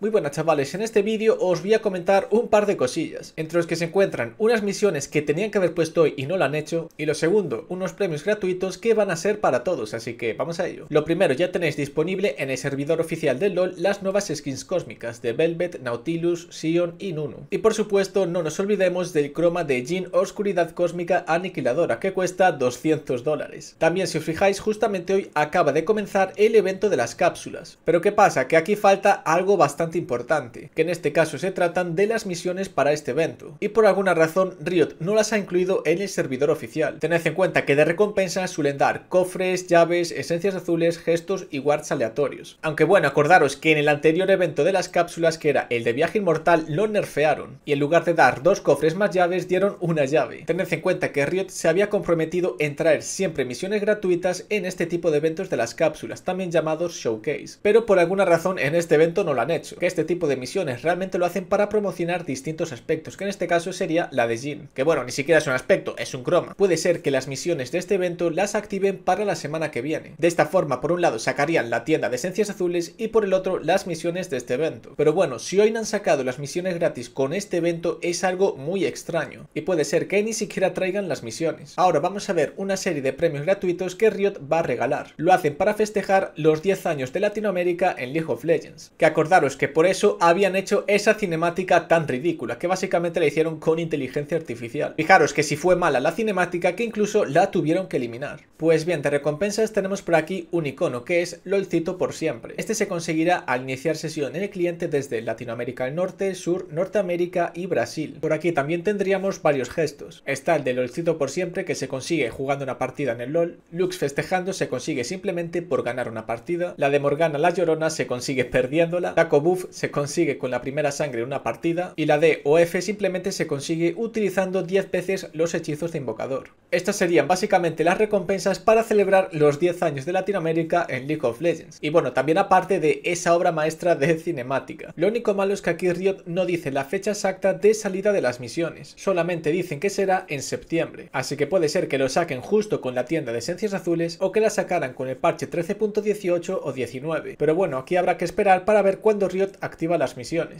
Muy buenas chavales, en este vídeo os voy a comentar un par de cosillas, entre los que se encuentran unas misiones que tenían que haber puesto hoy y no lo han hecho, y lo segundo, unos premios gratuitos que van a ser para todos, así que vamos a ello. Lo primero, ya tenéis disponible en el servidor oficial de LoL las nuevas skins cósmicas de Velvet, Nautilus, Sion y Nunu. Y por supuesto, no nos olvidemos del croma de Jin Oscuridad Cósmica Aniquiladora, que cuesta 200 dólares. También si os fijáis, justamente hoy acaba de comenzar el evento de las cápsulas. Pero ¿qué pasa? Que aquí falta algo bastante importante, que en este caso se tratan de las misiones para este evento, y por alguna razón Riot no las ha incluido en el servidor oficial. Tened en cuenta que de recompensa suelen dar cofres, llaves, esencias azules, gestos y guards aleatorios. Aunque bueno, acordaros que en el anterior evento de las cápsulas, que era el de viaje inmortal, lo nerfearon, y en lugar de dar dos cofres más llaves, dieron una llave. Tened en cuenta que Riot se había comprometido en traer siempre misiones gratuitas en este tipo de eventos de las cápsulas, también llamados showcase, pero por alguna razón en este evento no lo han hecho que este tipo de misiones realmente lo hacen para promocionar distintos aspectos, que en este caso sería la de Jin, que bueno, ni siquiera es un aspecto, es un croma. Puede ser que las misiones de este evento las activen para la semana que viene. De esta forma, por un lado, sacarían la tienda de esencias azules y por el otro, las misiones de este evento. Pero bueno, si hoy no han sacado las misiones gratis con este evento es algo muy extraño, y puede ser que ni siquiera traigan las misiones. Ahora vamos a ver una serie de premios gratuitos que Riot va a regalar. Lo hacen para festejar los 10 años de Latinoamérica en League of Legends, que acordaros que por eso habían hecho esa cinemática tan ridícula, que básicamente la hicieron con inteligencia artificial. Fijaros que si fue mala la cinemática, que incluso la tuvieron que eliminar. Pues bien, de recompensas tenemos por aquí un icono, que es LOLcito por siempre. Este se conseguirá al iniciar sesión en el cliente desde Latinoamérica del Norte, Sur, Norteamérica y Brasil. Por aquí también tendríamos varios gestos. Está el de LOLcito por siempre, que se consigue jugando una partida en el LOL. Lux festejando se consigue simplemente por ganar una partida. La de Morgana la Llorona se consigue perdiéndola. Taco Buff se consigue con la primera sangre una partida y la de F simplemente se consigue utilizando 10 veces los hechizos de invocador. Estas serían básicamente las recompensas para celebrar los 10 años de Latinoamérica en League of Legends. Y bueno, también aparte de esa obra maestra de cinemática. Lo único malo es que aquí Riot no dice la fecha exacta de salida de las misiones, solamente dicen que será en septiembre. Así que puede ser que lo saquen justo con la tienda de esencias azules o que la sacaran con el parche 13.18 o 19. Pero bueno, aquí habrá que esperar para ver cuándo Riot activa las misiones.